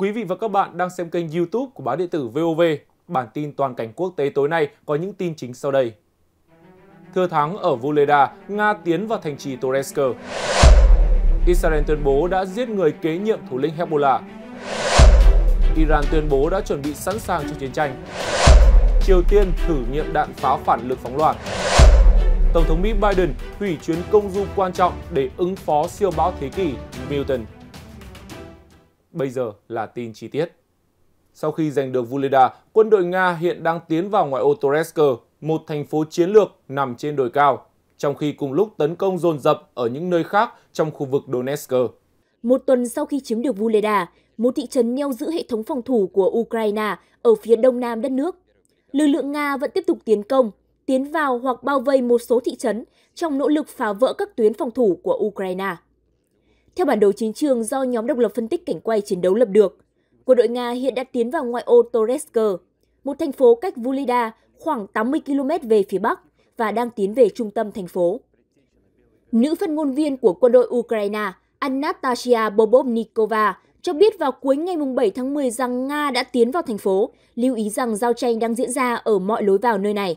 Quý vị và các bạn đang xem kênh YouTube của báo điện tử VOV. Bản tin toàn cảnh quốc tế tối nay có những tin chính sau đây. Thưa thắng ở Vuleda, Nga tiến vào thành trì Toresk. Israel tuyên bố đã giết người kế nhiệm thủ lĩnh Hezbollah. Iran tuyên bố đã chuẩn bị sẵn sàng cho chiến tranh. Triều Tiên thử nghiệm đạn pháo phản lực phóng loạt. Tổng thống Mỹ Biden hủy chuyến công du quan trọng để ứng phó siêu bão thế kỷ Milton. Bây giờ là tin chi tiết. Sau khi giành được Vuleda, quân đội Nga hiện đang tiến vào ngoại ô toresk một thành phố chiến lược nằm trên đồi cao, trong khi cùng lúc tấn công dồn dập ở những nơi khác trong khu vực Donetsk. Một tuần sau khi chiếm được Vuleda, một thị trấn neo giữ hệ thống phòng thủ của Ukraine ở phía đông nam đất nước. Lực lượng Nga vẫn tiếp tục tiến công, tiến vào hoặc bao vây một số thị trấn trong nỗ lực phá vỡ các tuyến phòng thủ của Ukraine. Theo bản đồ chiến trường do nhóm độc lập phân tích cảnh quay chiến đấu lập được, quân đội Nga hiện đã tiến vào ngoại ô Toretsk, một thành phố cách Vulida khoảng 80 km về phía bắc và đang tiến về trung tâm thành phố. Nữ phát ngôn viên của quân đội Ukraine Anastasia Bobovnikova cho biết vào cuối ngày 7 tháng 10 rằng Nga đã tiến vào thành phố, lưu ý rằng giao tranh đang diễn ra ở mọi lối vào nơi này.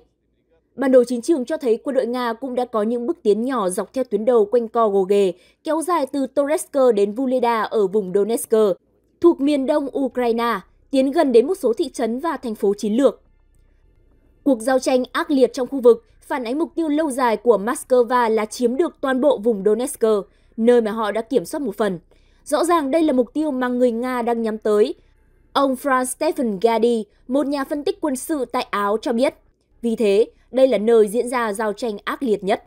Bản đồ chiến trường cho thấy quân đội Nga cũng đã có những bước tiến nhỏ dọc theo tuyến đầu quanh co gồ ghề, kéo dài từ Toretsk đến Vuleda ở vùng Donetsk, thuộc miền đông Ukraine, tiến gần đến một số thị trấn và thành phố chiến lược. Cuộc giao tranh ác liệt trong khu vực phản ánh mục tiêu lâu dài của Moscow là chiếm được toàn bộ vùng Donetsk, nơi mà họ đã kiểm soát một phần. Rõ ràng đây là mục tiêu mà người Nga đang nhắm tới. Ông Franz Stephen Gadi, một nhà phân tích quân sự tại Áo cho biết. Vì thế, đây là nơi diễn ra giao tranh ác liệt nhất.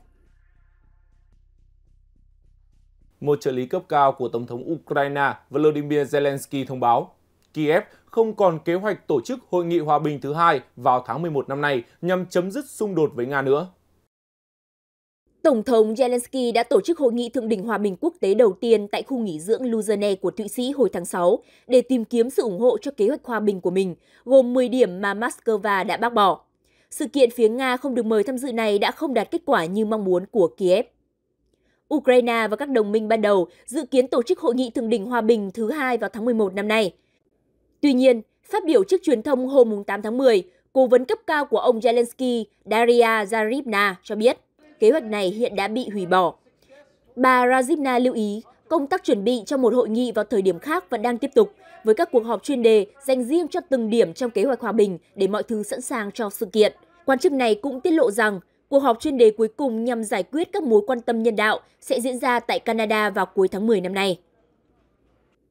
Một trợ lý cấp cao của Tổng thống Ukraine Volodymyr Zelensky thông báo, Kiev không còn kế hoạch tổ chức hội nghị hòa bình thứ hai vào tháng 11 năm nay nhằm chấm dứt xung đột với Nga nữa. Tổng thống Zelensky đã tổ chức hội nghị thượng đỉnh hòa bình quốc tế đầu tiên tại khu nghỉ dưỡng Luzerne của Thụy Sĩ hồi tháng 6 để tìm kiếm sự ủng hộ cho kế hoạch hòa bình của mình, gồm 10 điểm mà Moscow đã bác bỏ sự kiện phía Nga không được mời tham dự này đã không đạt kết quả như mong muốn của Kiev. Ukraine và các đồng minh ban đầu dự kiến tổ chức hội nghị thượng đỉnh hòa bình thứ hai vào tháng 11 năm nay. Tuy nhiên, phát biểu trước truyền thông hôm 8 tháng 10, cố vấn cấp cao của ông Zelensky Daria Zaribna cho biết kế hoạch này hiện đã bị hủy bỏ. Bà Razibna lưu ý công tác chuẩn bị cho một hội nghị vào thời điểm khác vẫn đang tiếp tục với các cuộc họp chuyên đề dành riêng cho từng điểm trong kế hoạch hòa bình để mọi thứ sẵn sàng cho sự kiện. Quan chức này cũng tiết lộ rằng cuộc họp chuyên đề cuối cùng nhằm giải quyết các mối quan tâm nhân đạo sẽ diễn ra tại Canada vào cuối tháng 10 năm nay.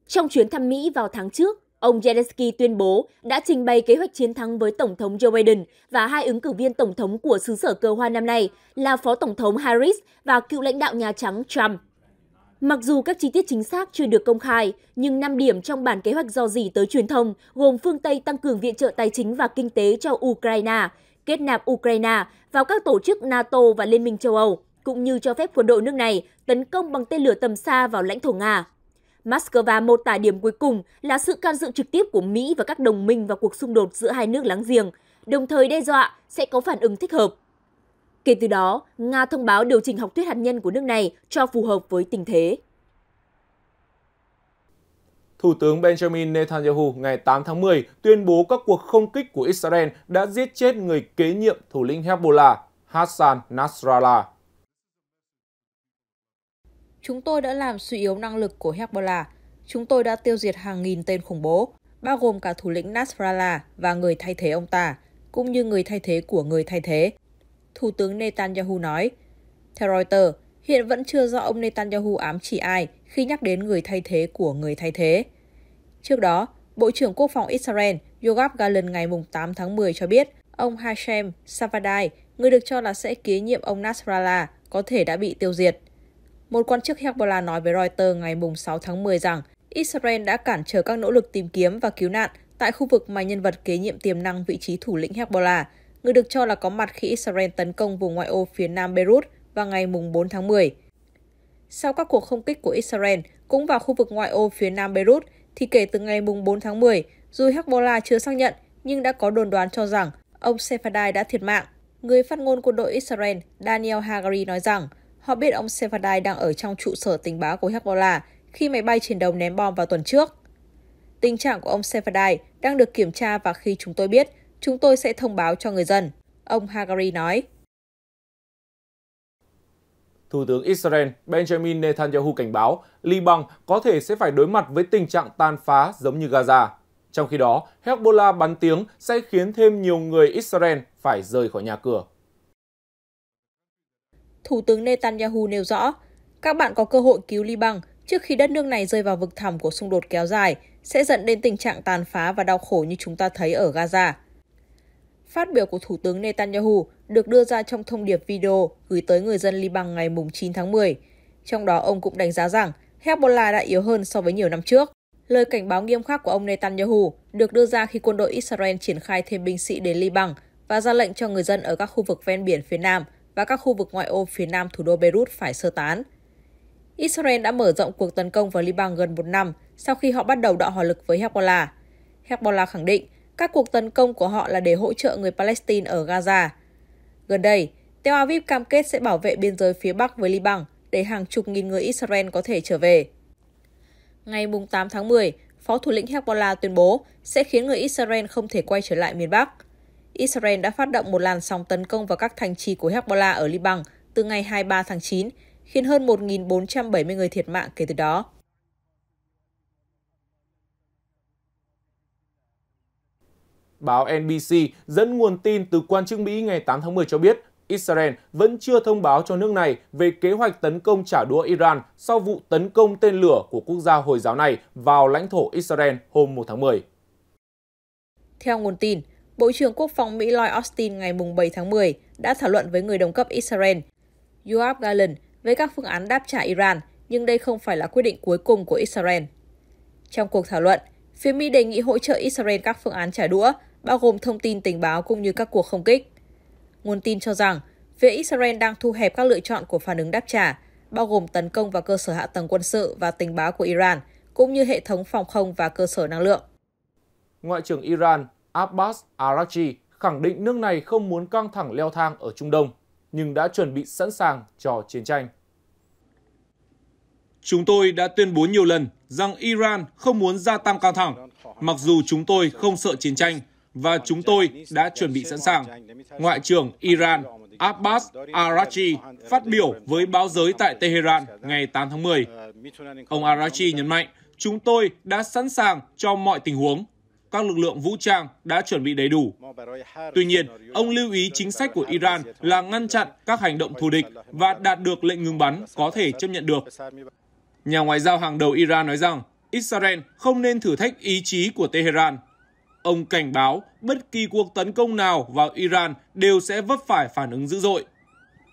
Trong chuyến thăm Mỹ vào tháng trước, ông Zelensky tuyên bố đã trình bày kế hoạch chiến thắng với Tổng thống Joe Biden và hai ứng cử viên Tổng thống của xứ sở cơ hoa năm nay là Phó Tổng thống Harris và cựu lãnh đạo Nhà Trắng Trump. Mặc dù các chi tiết chính xác chưa được công khai, nhưng 5 điểm trong bản kế hoạch do dỉ tới truyền thông gồm phương Tây tăng cường viện trợ tài chính và kinh tế cho Ukraine, kết nạp Ukraine vào các tổ chức NATO và Liên minh châu Âu, cũng như cho phép quân đội nước này tấn công bằng tên lửa tầm xa vào lãnh thổ Nga. Moscow mô tả điểm cuối cùng là sự can dự trực tiếp của Mỹ và các đồng minh vào cuộc xung đột giữa hai nước láng giềng, đồng thời đe dọa sẽ có phản ứng thích hợp. Kể từ đó, Nga thông báo điều chỉnh học thuyết hạt nhân của nước này cho phù hợp với tình thế. Thủ tướng Benjamin Netanyahu ngày 8 tháng 10 tuyên bố các cuộc không kích của Israel đã giết chết người kế nhiệm thủ lĩnh Hezbollah Hassan Nasrallah. Chúng tôi đã làm suy yếu năng lực của Hezbollah. Chúng tôi đã tiêu diệt hàng nghìn tên khủng bố, bao gồm cả thủ lĩnh Nasrallah và người thay thế ông ta, cũng như người thay thế của người thay thế, Thủ tướng Netanyahu nói. Theo Reuters, hiện vẫn chưa rõ ông Netanyahu ám chỉ ai khi nhắc đến người thay thế của người thay thế. Trước đó, Bộ trưởng Quốc phòng Israel Yoav Gallant ngày 8 tháng 10 cho biết ông Hashem Savadai, người được cho là sẽ kế nhiệm ông Nasrallah, có thể đã bị tiêu diệt. Một quan chức Hezbollah nói với Reuters ngày 6 tháng 10 rằng Israel đã cản trở các nỗ lực tìm kiếm và cứu nạn tại khu vực mà nhân vật kế nhiệm tiềm năng vị trí thủ lĩnh Hezbollah, người được cho là có mặt khi Israel tấn công vùng ngoại ô phía nam Beirut vào ngày 4 tháng 10. Sau các cuộc không kích của Israel cũng vào khu vực ngoại ô phía nam Beirut, thì kể từ ngày 4 tháng 10, dù Hezbollah chưa xác nhận nhưng đã có đồn đoán cho rằng ông Sefadai đã thiệt mạng. Người phát ngôn quân đội Israel Daniel Hagari nói rằng họ biết ông Sefadai đang ở trong trụ sở tình báo của Hezbollah khi máy bay chiến đấu ném bom vào tuần trước. Tình trạng của ông Sefadai đang được kiểm tra và khi chúng tôi biết, Chúng tôi sẽ thông báo cho người dân, ông Hagari nói. Thủ tướng Israel Benjamin Netanyahu cảnh báo Liban có thể sẽ phải đối mặt với tình trạng tan phá giống như Gaza. Trong khi đó, Hezbollah bắn tiếng sẽ khiến thêm nhiều người Israel phải rời khỏi nhà cửa. Thủ tướng Netanyahu nêu rõ, các bạn có cơ hội cứu Liban trước khi đất nước này rơi vào vực thẳm của xung đột kéo dài sẽ dẫn đến tình trạng tàn phá và đau khổ như chúng ta thấy ở Gaza. Phát biểu của Thủ tướng Netanyahu được đưa ra trong thông điệp video gửi tới người dân Liban ngày 9 tháng 10. Trong đó, ông cũng đánh giá rằng Hezbollah đã yếu hơn so với nhiều năm trước. Lời cảnh báo nghiêm khắc của ông Netanyahu được đưa ra khi quân đội Israel triển khai thêm binh sĩ đến Liban và ra lệnh cho người dân ở các khu vực ven biển phía Nam và các khu vực ngoại ô phía Nam thủ đô Beirut phải sơ tán. Israel đã mở rộng cuộc tấn công vào Liban gần một năm sau khi họ bắt đầu đạo hỏa lực với Hezbollah. Hezbollah khẳng định các cuộc tấn công của họ là để hỗ trợ người Palestine ở Gaza. Gần đây, Tel Aviv cam kết sẽ bảo vệ biên giới phía Bắc với Liban để hàng chục nghìn người Israel có thể trở về. Ngày 8 tháng 10, Phó thủ lĩnh Hezbollah tuyên bố sẽ khiến người Israel không thể quay trở lại miền Bắc. Israel đã phát động một làn sóng tấn công vào các thành trì của Hezbollah ở Liban từ ngày 23 tháng 9, khiến hơn 1.470 người thiệt mạng kể từ đó. Báo NBC dẫn nguồn tin từ quan chức Mỹ ngày 8 tháng 10 cho biết Israel vẫn chưa thông báo cho nước này về kế hoạch tấn công trả đũa Iran sau vụ tấn công tên lửa của quốc gia Hồi giáo này vào lãnh thổ Israel hôm 1 tháng 10. Theo nguồn tin, Bộ trưởng Quốc phòng Mỹ Lloyd Austin ngày 7 tháng 10 đã thảo luận với người đồng cấp Israel, Yoav Gallant, về các phương án đáp trả Iran, nhưng đây không phải là quyết định cuối cùng của Israel. Trong cuộc thảo luận, Phía Mỹ đề nghị hỗ trợ Israel các phương án trả đũa, bao gồm thông tin tình báo cũng như các cuộc không kích. Nguồn tin cho rằng, phía Israel đang thu hẹp các lựa chọn của phản ứng đáp trả, bao gồm tấn công vào cơ sở hạ tầng quân sự và tình báo của Iran, cũng như hệ thống phòng không và cơ sở năng lượng. Ngoại trưởng Iran Abbas Araghchi khẳng định nước này không muốn căng thẳng leo thang ở Trung Đông, nhưng đã chuẩn bị sẵn sàng cho chiến tranh. Chúng tôi đã tuyên bố nhiều lần rằng Iran không muốn gia tăng căng thẳng, mặc dù chúng tôi không sợ chiến tranh và chúng tôi đã chuẩn bị sẵn sàng. Ngoại trưởng Iran Abbas Arachi phát biểu với báo giới tại Tehran ngày 8 tháng 10. Ông Arachi nhấn mạnh, chúng tôi đã sẵn sàng cho mọi tình huống. Các lực lượng vũ trang đã chuẩn bị đầy đủ. Tuy nhiên, ông lưu ý chính sách của Iran là ngăn chặn các hành động thù địch và đạt được lệnh ngừng bắn có thể chấp nhận được. Nhà ngoại giao hàng đầu Iran nói rằng Israel không nên thử thách ý chí của Tehran. Ông cảnh báo bất kỳ cuộc tấn công nào vào Iran đều sẽ vấp phải phản ứng dữ dội.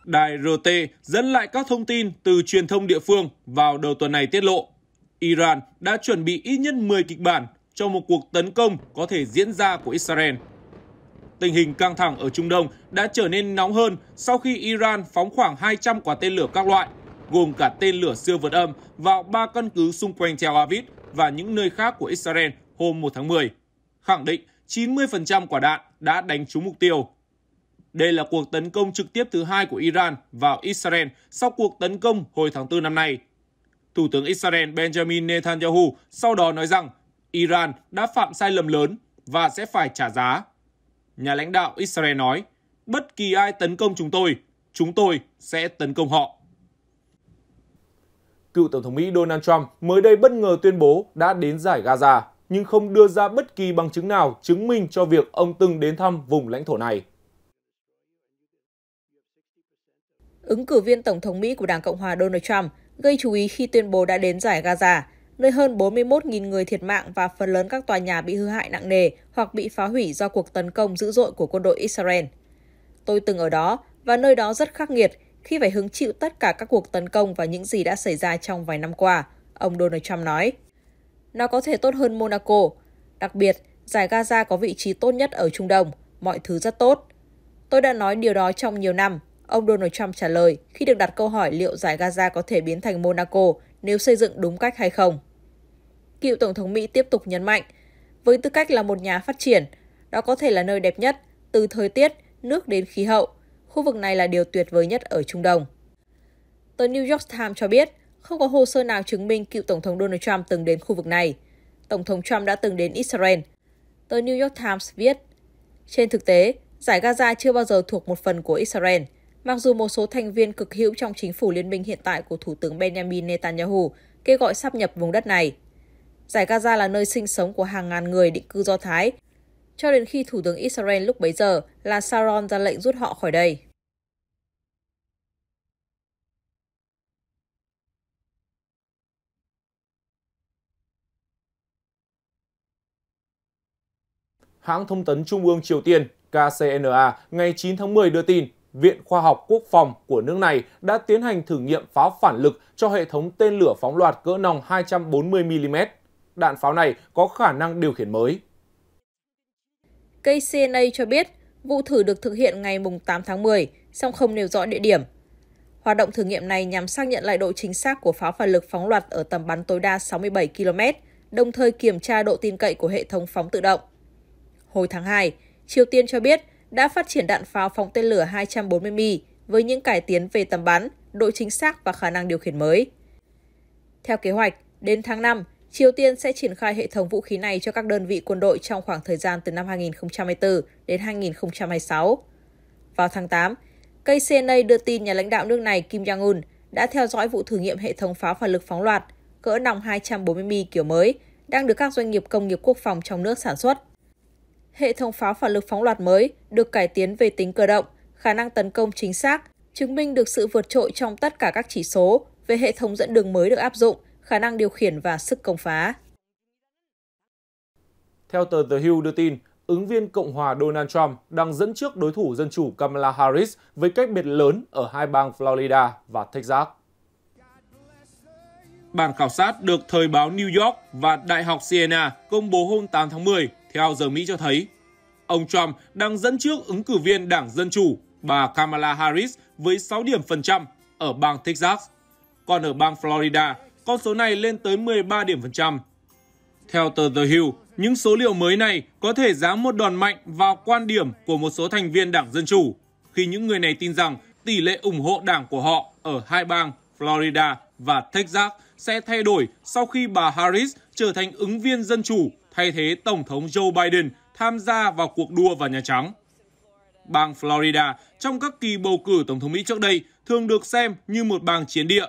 Đài RT dẫn lại các thông tin từ truyền thông địa phương vào đầu tuần này tiết lộ, Iran đã chuẩn bị ít nhất 10 kịch bản cho một cuộc tấn công có thể diễn ra của Israel. Tình hình căng thẳng ở Trung Đông đã trở nên nóng hơn sau khi Iran phóng khoảng 200 quả tên lửa các loại gồm cả tên lửa siêu vượt âm vào ba căn cứ xung quanh Tel Aviv và những nơi khác của Israel hôm 1 tháng 10, khẳng định 90% quả đạn đã đánh trúng mục tiêu. Đây là cuộc tấn công trực tiếp thứ hai của Iran vào Israel sau cuộc tấn công hồi tháng 4 năm nay. Thủ tướng Israel Benjamin Netanyahu sau đó nói rằng Iran đã phạm sai lầm lớn và sẽ phải trả giá. Nhà lãnh đạo Israel nói, bất kỳ ai tấn công chúng tôi, chúng tôi sẽ tấn công họ cựu Tổng thống Mỹ Donald Trump mới đây bất ngờ tuyên bố đã đến giải Gaza, nhưng không đưa ra bất kỳ bằng chứng nào chứng minh cho việc ông từng đến thăm vùng lãnh thổ này. Ứng cử viên Tổng thống Mỹ của Đảng Cộng hòa Donald Trump gây chú ý khi tuyên bố đã đến giải Gaza, nơi hơn 41.000 người thiệt mạng và phần lớn các tòa nhà bị hư hại nặng nề hoặc bị phá hủy do cuộc tấn công dữ dội của quân đội Israel. Tôi từng ở đó và nơi đó rất khắc nghiệt khi phải hứng chịu tất cả các cuộc tấn công và những gì đã xảy ra trong vài năm qua, ông Donald Trump nói. Nó có thể tốt hơn Monaco. Đặc biệt, giải Gaza có vị trí tốt nhất ở Trung Đông, mọi thứ rất tốt. Tôi đã nói điều đó trong nhiều năm, ông Donald Trump trả lời khi được đặt câu hỏi liệu giải Gaza có thể biến thành Monaco nếu xây dựng đúng cách hay không. Cựu Tổng thống Mỹ tiếp tục nhấn mạnh, với tư cách là một nhà phát triển, đó có thể là nơi đẹp nhất, từ thời tiết, nước đến khí hậu – Khu vực này là điều tuyệt vời nhất ở Trung Đông. Tờ New York Times cho biết, không có hồ sơ nào chứng minh cựu Tổng thống Donald Trump từng đến khu vực này. Tổng thống Trump đã từng đến Israel. Tờ New York Times viết, trên thực tế, giải Gaza chưa bao giờ thuộc một phần của Israel, mặc dù một số thành viên cực hữu trong chính phủ liên minh hiện tại của Thủ tướng Benjamin Netanyahu kêu gọi sắp nhập vùng đất này. Giải Gaza là nơi sinh sống của hàng ngàn người định cư Do Thái cho đến khi Thủ tướng Israel lúc bấy giờ là Sharon ra lệnh rút họ khỏi đây. Hãng thông tấn Trung ương Triều Tiên KCNA ngày 9 tháng 10 đưa tin Viện Khoa học Quốc phòng của nước này đã tiến hành thử nghiệm pháo phản lực cho hệ thống tên lửa phóng loạt cỡ nòng 240mm. Đạn pháo này có khả năng điều khiển mới. KCNA cho biết vụ thử được thực hiện ngày 8 tháng 10, song không nêu rõ địa điểm. Hoạt động thử nghiệm này nhằm xác nhận lại độ chính xác của pháo phản lực phóng loạt ở tầm bắn tối đa 67 km, đồng thời kiểm tra độ tin cậy của hệ thống phóng tự động. Hồi tháng 2, Triều Tiên cho biết đã phát triển đạn pháo phóng tên lửa 240mm với những cải tiến về tầm bắn, độ chính xác và khả năng điều khiển mới. Theo kế hoạch, đến tháng 5, Triều Tiên sẽ triển khai hệ thống vũ khí này cho các đơn vị quân đội trong khoảng thời gian từ năm 2024 đến 2026. Vào tháng 8, KCNA đưa tin nhà lãnh đạo nước này Kim Jong-un đã theo dõi vụ thử nghiệm hệ thống pháo phản lực phóng loạt cỡ nòng 240mm kiểu mới đang được các doanh nghiệp công nghiệp quốc phòng trong nước sản xuất. Hệ thống pháo phản lực phóng loạt mới được cải tiến về tính cơ động, khả năng tấn công chính xác, chứng minh được sự vượt trội trong tất cả các chỉ số về hệ thống dẫn đường mới được áp dụng – khả năng điều khiển và sức công phá. Theo tờ The Hill đưa tin, ứng viên Cộng hòa Donald Trump đang dẫn trước đối thủ dân chủ Kamala Harris với cách biệt lớn ở hai bang Florida và Texas. Bản khảo sát được Thời báo New York và Đại học Siena công bố hôm 8 tháng 10 theo giờ Mỹ cho thấy, ông Trump đang dẫn trước ứng cử viên Đảng Dân Chủ bà Kamala Harris với 6 điểm phần trăm ở bang Texas. Còn ở bang Florida, con số này lên tới 13 điểm phần trăm. Theo tờ The Hill, những số liệu mới này có thể dám một đòn mạnh vào quan điểm của một số thành viên Đảng Dân Chủ, khi những người này tin rằng tỷ lệ ủng hộ đảng của họ ở hai bang Florida và Texas sẽ thay đổi sau khi bà Harris trở thành ứng viên dân chủ thay thế Tổng thống Joe Biden tham gia vào cuộc đua vào Nhà Trắng. Bang Florida trong các kỳ bầu cử Tổng thống Mỹ trước đây thường được xem như một bang chiến địa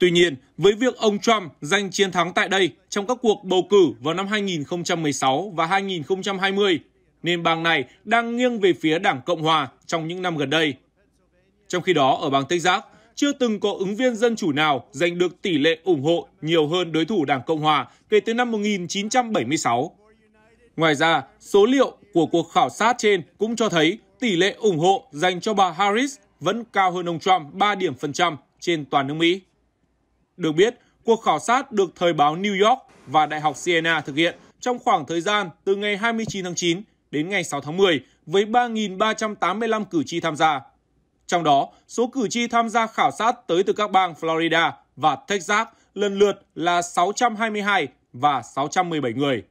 Tuy nhiên, với việc ông Trump giành chiến thắng tại đây trong các cuộc bầu cử vào năm 2016 và 2020, nên bang này đang nghiêng về phía Đảng Cộng Hòa trong những năm gần đây. Trong khi đó, ở bang Texas, chưa từng có ứng viên dân chủ nào giành được tỷ lệ ủng hộ nhiều hơn đối thủ Đảng Cộng Hòa kể từ năm 1976. Ngoài ra, số liệu của cuộc khảo sát trên cũng cho thấy tỷ lệ ủng hộ dành cho bà Harris vẫn cao hơn ông Trump 3 điểm phần trăm trên toàn nước Mỹ. Được biết, cuộc khảo sát được thời báo New York và Đại học Siena thực hiện trong khoảng thời gian từ ngày 29 tháng 9 đến ngày 6 tháng 10 với 3.385 cử tri tham gia. Trong đó, số cử tri tham gia khảo sát tới từ các bang Florida và Texas lần lượt là 622 và 617 người.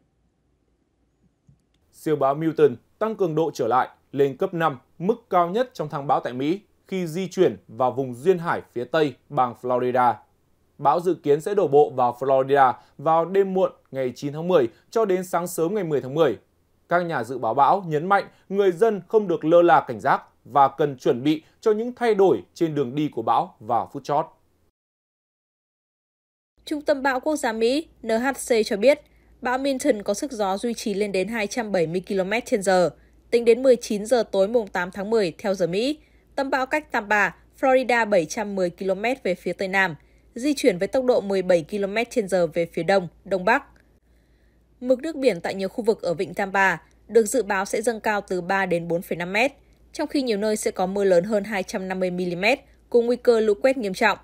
Siêu bão Milton tăng cường độ trở lại lên cấp 5, mức cao nhất trong tháng bão tại Mỹ khi di chuyển vào vùng duyên hải phía tây bang Florida Bão dự kiến sẽ đổ bộ vào Florida vào đêm muộn ngày 9 tháng 10 cho đến sáng sớm ngày 10 tháng 10. Các nhà dự báo bão nhấn mạnh người dân không được lơ là cảnh giác và cần chuẩn bị cho những thay đổi trên đường đi của bão vào phút chót. Trung tâm bão quốc gia Mỹ NHC cho biết, bão Minton có sức gió duy trì lên đến 270 km/h. Tính đến 19 giờ tối mùng 8 tháng 10 theo giờ Mỹ, tâm bão cách Tampa, Florida 710 km về phía tây nam – di chuyển với tốc độ 17 km h về phía đông, đông bắc. Mực nước biển tại nhiều khu vực ở vịnh Tampa được dự báo sẽ dâng cao từ 3 đến 4,5 m, trong khi nhiều nơi sẽ có mưa lớn hơn 250 mm, cùng nguy cơ lũ quét nghiêm trọng.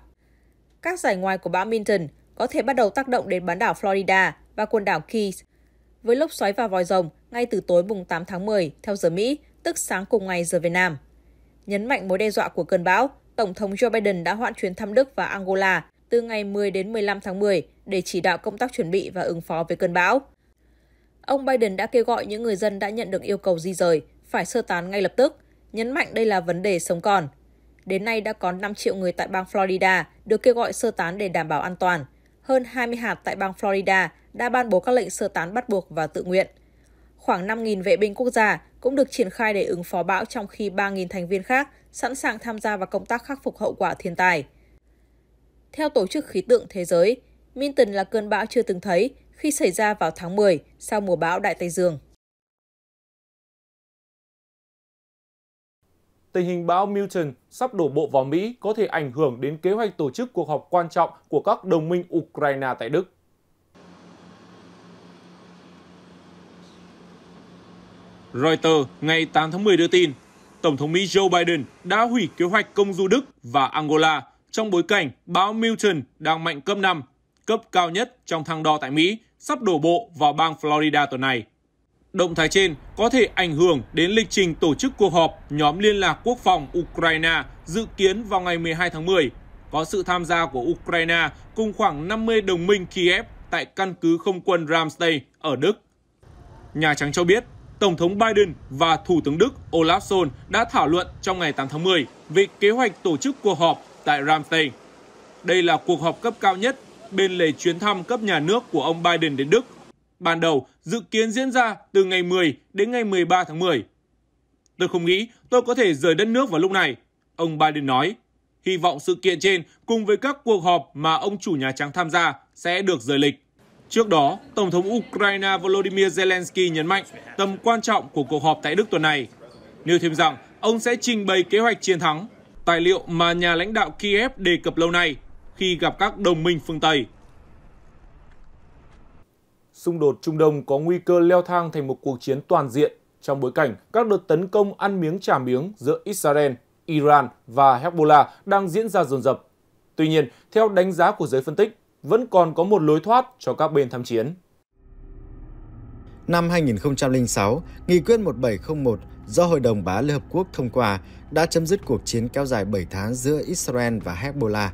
Các giải ngoài của bão Minton có thể bắt đầu tác động đến bán đảo Florida và quần đảo Keys, với lốc xoáy và vòi rồng ngay từ tối mùng 8 tháng 10 theo giờ Mỹ, tức sáng cùng ngày giờ Việt Nam. Nhấn mạnh mối đe dọa của cơn bão, Tổng thống Joe Biden đã hoãn chuyến thăm Đức và Angola từ ngày 10 đến 15 tháng 10 để chỉ đạo công tác chuẩn bị và ứng phó với cơn bão. Ông Biden đã kêu gọi những người dân đã nhận được yêu cầu di rời phải sơ tán ngay lập tức, nhấn mạnh đây là vấn đề sống còn. Đến nay đã có 5 triệu người tại bang Florida được kêu gọi sơ tán để đảm bảo an toàn. Hơn 20 hạt tại bang Florida đã ban bố các lệnh sơ tán bắt buộc và tự nguyện. Khoảng 5.000 vệ binh quốc gia cũng được triển khai để ứng phó bão trong khi 3.000 thành viên khác sẵn sàng tham gia vào công tác khắc phục hậu quả thiên tai. Theo Tổ chức Khí tượng Thế giới, Minton là cơn bão chưa từng thấy khi xảy ra vào tháng 10 sau mùa bão Đại Tây Dương. Tình hình bão Milton sắp đổ bộ vào Mỹ có thể ảnh hưởng đến kế hoạch tổ chức cuộc họp quan trọng của các đồng minh Ukraine tại Đức. Reuters ngày 8 tháng 10 đưa tin, Tổng thống Mỹ Joe Biden đã hủy kế hoạch công du Đức và Angola – trong bối cảnh bão Milton đang mạnh cấp 5, cấp cao nhất trong thang đo tại Mỹ, sắp đổ bộ vào bang Florida tuần này. Động thái trên có thể ảnh hưởng đến lịch trình tổ chức cuộc họp nhóm liên lạc quốc phòng Ukraine dự kiến vào ngày 12 tháng 10, có sự tham gia của Ukraine cùng khoảng 50 đồng minh Kiev tại căn cứ không quân Ramstein ở Đức. Nhà Trắng cho biết, Tổng thống Biden và Thủ tướng Đức Olaf Scholz đã thảo luận trong ngày 8 tháng 10 về kế hoạch tổ chức cuộc họp tại Ramstein. Đây là cuộc họp cấp cao nhất bên lề chuyến thăm cấp nhà nước của ông Biden đến Đức. Ban đầu dự kiến diễn ra từ ngày 10 đến ngày 13 tháng 10. Tôi không nghĩ tôi có thể rời đất nước vào lúc này, ông Biden nói. Hy vọng sự kiện trên cùng với các cuộc họp mà ông chủ Nhà Trắng tham gia sẽ được rời lịch. Trước đó, Tổng thống Ukraine Volodymyr Zelensky nhấn mạnh tầm quan trọng của cuộc họp tại Đức tuần này, nêu thêm rằng ông sẽ trình bày kế hoạch chiến thắng tài liệu mà nhà lãnh đạo Kiev đề cập lâu nay khi gặp các đồng minh phương Tây. Xung đột Trung Đông có nguy cơ leo thang thành một cuộc chiến toàn diện trong bối cảnh các đợt tấn công ăn miếng trả miếng giữa Israel, Iran và Hezbollah đang diễn ra dồn dập. Tuy nhiên, theo đánh giá của giới phân tích, vẫn còn có một lối thoát cho các bên tham chiến năm 2006, Nghị quyết 1701 do Hội đồng Bá Liên Hợp Quốc thông qua đã chấm dứt cuộc chiến kéo dài 7 tháng giữa Israel và Hezbollah.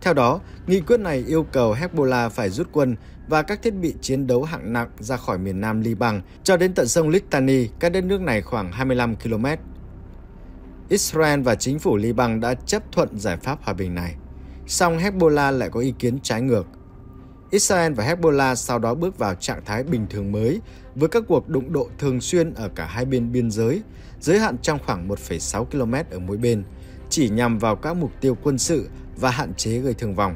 Theo đó, nghị quyết này yêu cầu Hezbollah phải rút quân và các thiết bị chiến đấu hạng nặng ra khỏi miền nam Liban cho đến tận sông Litani, cách đất nước này khoảng 25 km. Israel và chính phủ Liban đã chấp thuận giải pháp hòa bình này. Song Hezbollah lại có ý kiến trái ngược. Israel và Hezbollah sau đó bước vào trạng thái bình thường mới với các cuộc đụng độ thường xuyên ở cả hai bên biên giới, giới hạn trong khoảng 1,6 km ở mỗi bên, chỉ nhằm vào các mục tiêu quân sự và hạn chế gây thương vong.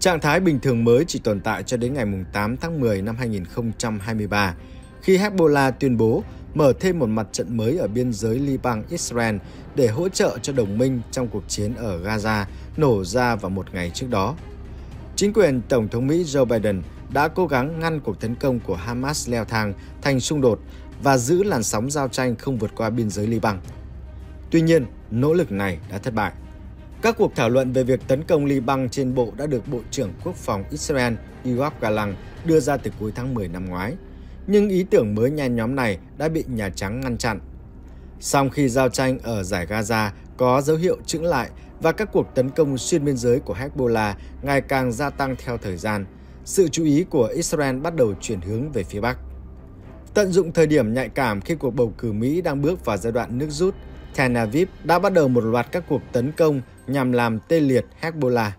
Trạng thái bình thường mới chỉ tồn tại cho đến ngày 8 tháng 10 năm 2023, khi Hezbollah tuyên bố mở thêm một mặt trận mới ở biên giới Liban-Israel để hỗ trợ cho đồng minh trong cuộc chiến ở Gaza nổ ra vào một ngày trước đó. Chính quyền Tổng thống Mỹ Joe Biden đã cố gắng ngăn cuộc tấn công của Hamas leo thang thành xung đột và giữ làn sóng giao tranh không vượt qua biên giới Liban. Tuy nhiên, nỗ lực này đã thất bại. Các cuộc thảo luận về việc tấn công Liban trên bộ đã được Bộ trưởng Quốc phòng Israel Yoav Galant đưa ra từ cuối tháng 10 năm ngoái, nhưng ý tưởng mới nhen nhóm này đã bị Nhà Trắng ngăn chặn. Sau khi giao tranh ở giải Gaza có dấu hiệu chững lại và các cuộc tấn công xuyên biên giới của Hezbollah ngày càng gia tăng theo thời gian, sự chú ý của Israel bắt đầu chuyển hướng về phía Bắc. Tận dụng thời điểm nhạy cảm khi cuộc bầu cử Mỹ đang bước vào giai đoạn nước rút, Tel Aviv đã bắt đầu một loạt các cuộc tấn công nhằm làm tê liệt Hezbollah.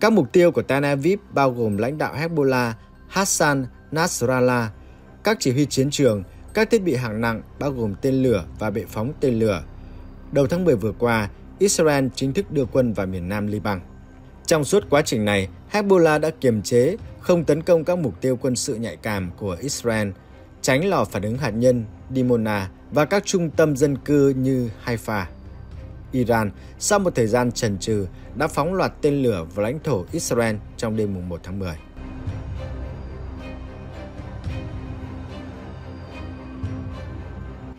Các mục tiêu của Tel Aviv bao gồm lãnh đạo Hezbollah, Hassan Nasrallah, các chỉ huy chiến trường, các thiết bị hạng nặng bao gồm tên lửa và bệ phóng tên lửa. Đầu tháng 10 vừa qua, Israel chính thức đưa quân vào miền nam Liban. Trong suốt quá trình này, Hezbollah đã kiềm chế, không tấn công các mục tiêu quân sự nhạy cảm của Israel, tránh lò phản ứng hạt nhân Dimona và các trung tâm dân cư như Haifa. Iran, sau một thời gian trần trừ, đã phóng loạt tên lửa vào lãnh thổ Israel trong đêm 1 tháng 10.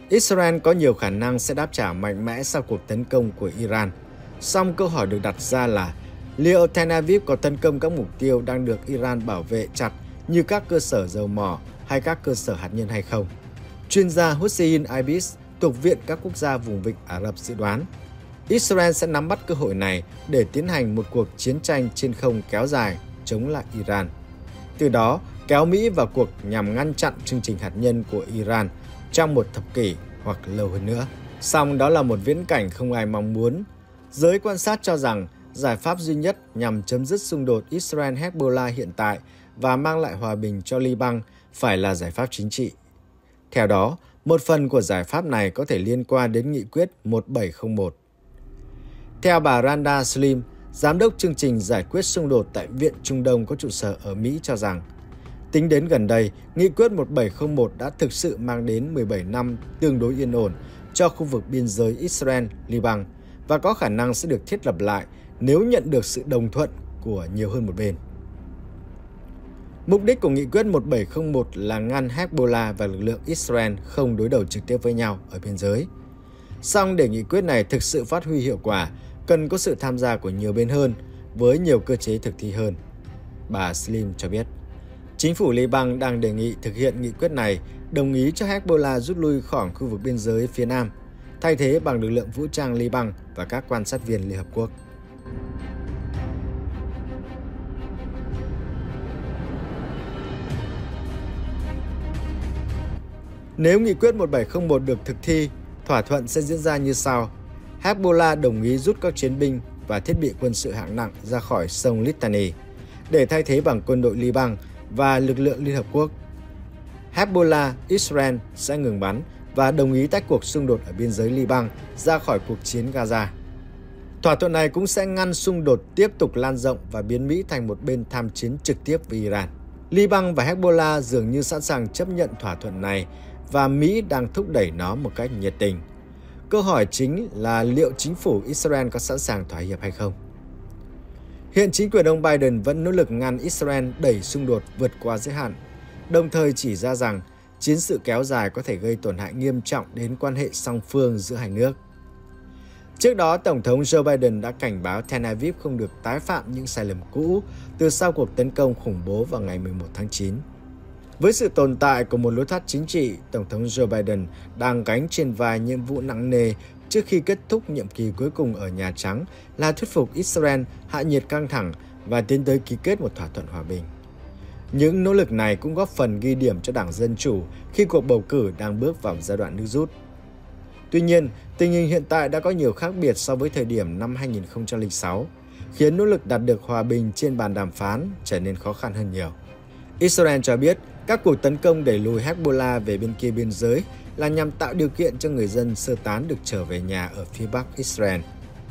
Israel có nhiều khả năng sẽ đáp trả mạnh mẽ sau cuộc tấn công của Iran. Song câu hỏi được đặt ra là Liệu Tel Aviv có tấn công các mục tiêu đang được Iran bảo vệ chặt như các cơ sở dầu mỏ hay các cơ sở hạt nhân hay không? Chuyên gia Hussein Ibis thuộc Viện các quốc gia vùng vịnh Ả Rập dự đoán Israel sẽ nắm bắt cơ hội này để tiến hành một cuộc chiến tranh trên không kéo dài chống lại Iran. Từ đó, kéo Mỹ vào cuộc nhằm ngăn chặn chương trình hạt nhân của Iran trong một thập kỷ hoặc lâu hơn nữa. Song đó là một viễn cảnh không ai mong muốn. Giới quan sát cho rằng giải pháp duy nhất nhằm chấm dứt xung đột Israel-Hezbollah hiện tại và mang lại hòa bình cho Liban phải là giải pháp chính trị. Theo đó, một phần của giải pháp này có thể liên quan đến nghị quyết 1701. Theo bà Randa Slim, giám đốc chương trình giải quyết xung đột tại Viện Trung Đông có trụ sở ở Mỹ cho rằng, tính đến gần đây, nghị quyết 1701 đã thực sự mang đến 17 năm tương đối yên ổn cho khu vực biên giới Israel-Liban và có khả năng sẽ được thiết lập lại nếu nhận được sự đồng thuận của nhiều hơn một bên. Mục đích của nghị quyết 1701 là ngăn Hezbollah và lực lượng Israel không đối đầu trực tiếp với nhau ở biên giới. Song để nghị quyết này thực sự phát huy hiệu quả, cần có sự tham gia của nhiều bên hơn, với nhiều cơ chế thực thi hơn. Bà Slim cho biết, chính phủ Liban đang đề nghị thực hiện nghị quyết này, đồng ý cho Hezbollah rút lui khỏi khu vực biên giới phía Nam – thay thế bằng lực lượng vũ trang Liban và các quan sát viên Liên Hợp Quốc. Nếu nghị quyết 1701 được thực thi, thỏa thuận sẽ diễn ra như sau. Hezbollah đồng ý rút các chiến binh và thiết bị quân sự hạng nặng ra khỏi sông Litani để thay thế bằng quân đội Liban và lực lượng Liên Hợp Quốc. Hezbollah, Israel sẽ ngừng bắn và đồng ý tách cuộc xung đột ở biên giới Liban ra khỏi cuộc chiến Gaza. Thỏa thuận này cũng sẽ ngăn xung đột tiếp tục lan rộng và biến Mỹ thành một bên tham chiến trực tiếp với Iran. Liban và Hezbollah dường như sẵn sàng chấp nhận thỏa thuận này và Mỹ đang thúc đẩy nó một cách nhiệt tình. Câu hỏi chính là liệu chính phủ Israel có sẵn sàng thỏa hiệp hay không? Hiện chính quyền ông Biden vẫn nỗ lực ngăn Israel đẩy xung đột vượt qua giới hạn, đồng thời chỉ ra rằng chiến sự kéo dài có thể gây tổn hại nghiêm trọng đến quan hệ song phương giữa hai nước. Trước đó, Tổng thống Joe Biden đã cảnh báo Tel Aviv không được tái phạm những sai lầm cũ từ sau cuộc tấn công khủng bố vào ngày 11 tháng 9. Với sự tồn tại của một lối thoát chính trị, Tổng thống Joe Biden đang gánh trên vai nhiệm vụ nặng nề trước khi kết thúc nhiệm kỳ cuối cùng ở Nhà Trắng là thuyết phục Israel hạ nhiệt căng thẳng và tiến tới ký kết một thỏa thuận hòa bình. Những nỗ lực này cũng góp phần ghi điểm cho Đảng Dân Chủ khi cuộc bầu cử đang bước vào giai đoạn nước rút. Tuy nhiên, tình hình hiện tại đã có nhiều khác biệt so với thời điểm năm 2006, khiến nỗ lực đạt được hòa bình trên bàn đàm phán trở nên khó khăn hơn nhiều. Israel cho biết các cuộc tấn công đẩy lùi Hezbollah về bên kia biên giới là nhằm tạo điều kiện cho người dân sơ tán được trở về nhà ở phía bắc Israel.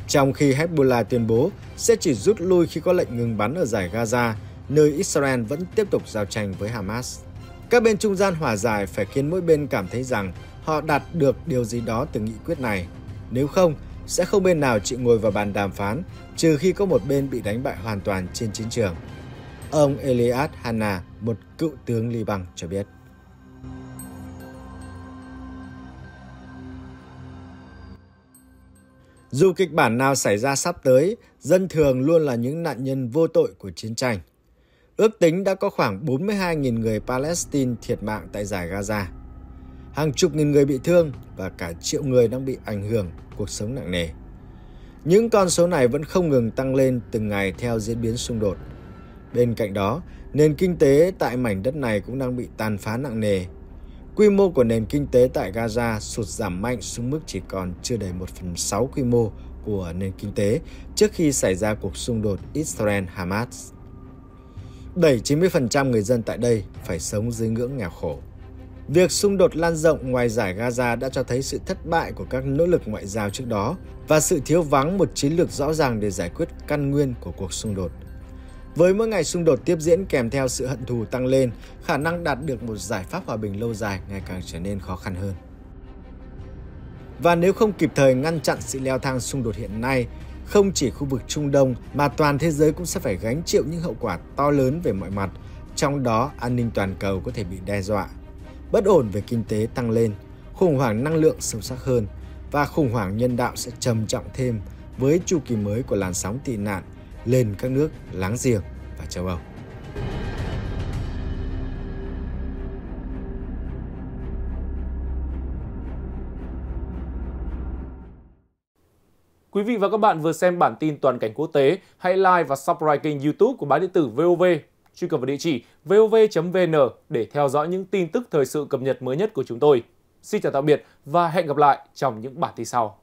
Trong khi Hezbollah tuyên bố sẽ chỉ rút lui khi có lệnh ngừng bắn ở giải Gaza nơi Israel vẫn tiếp tục giao tranh với Hamas. Các bên trung gian hòa giải phải khiến mỗi bên cảm thấy rằng họ đạt được điều gì đó từ nghị quyết này. Nếu không, sẽ không bên nào chịu ngồi vào bàn đàm phán trừ khi có một bên bị đánh bại hoàn toàn trên chiến trường. Ông Eliad Hanna, một cựu tướng Liban cho biết. Dù kịch bản nào xảy ra sắp tới, dân thường luôn là những nạn nhân vô tội của chiến tranh. Ước tính đã có khoảng 42.000 người Palestine thiệt mạng tại giải Gaza. Hàng chục nghìn người bị thương và cả triệu người đang bị ảnh hưởng cuộc sống nặng nề. Những con số này vẫn không ngừng tăng lên từng ngày theo diễn biến xung đột. Bên cạnh đó, nền kinh tế tại mảnh đất này cũng đang bị tàn phá nặng nề. Quy mô của nền kinh tế tại Gaza sụt giảm mạnh xuống mức chỉ còn chưa đầy 1 phần 6 quy mô của nền kinh tế trước khi xảy ra cuộc xung đột Israel-Hamas đẩy 90% người dân tại đây phải sống dưới ngưỡng nghèo khổ. Việc xung đột lan rộng ngoài giải Gaza đã cho thấy sự thất bại của các nỗ lực ngoại giao trước đó và sự thiếu vắng một chiến lược rõ ràng để giải quyết căn nguyên của cuộc xung đột. Với mỗi ngày xung đột tiếp diễn kèm theo sự hận thù tăng lên, khả năng đạt được một giải pháp hòa bình lâu dài ngày càng trở nên khó khăn hơn. Và nếu không kịp thời ngăn chặn sự leo thang xung đột hiện nay, không chỉ khu vực Trung Đông mà toàn thế giới cũng sẽ phải gánh chịu những hậu quả to lớn về mọi mặt, trong đó an ninh toàn cầu có thể bị đe dọa. Bất ổn về kinh tế tăng lên, khủng hoảng năng lượng sâu sắc hơn và khủng hoảng nhân đạo sẽ trầm trọng thêm với chu kỳ mới của làn sóng tị nạn lên các nước láng giềng và châu Âu. Quý vị và các bạn vừa xem bản tin toàn cảnh quốc tế, hãy like và subscribe kênh YouTube của báo điện tử VOV. Truy cập vào địa chỉ vov.vn để theo dõi những tin tức thời sự cập nhật mới nhất của chúng tôi. Xin chào tạm biệt và hẹn gặp lại trong những bản tin sau.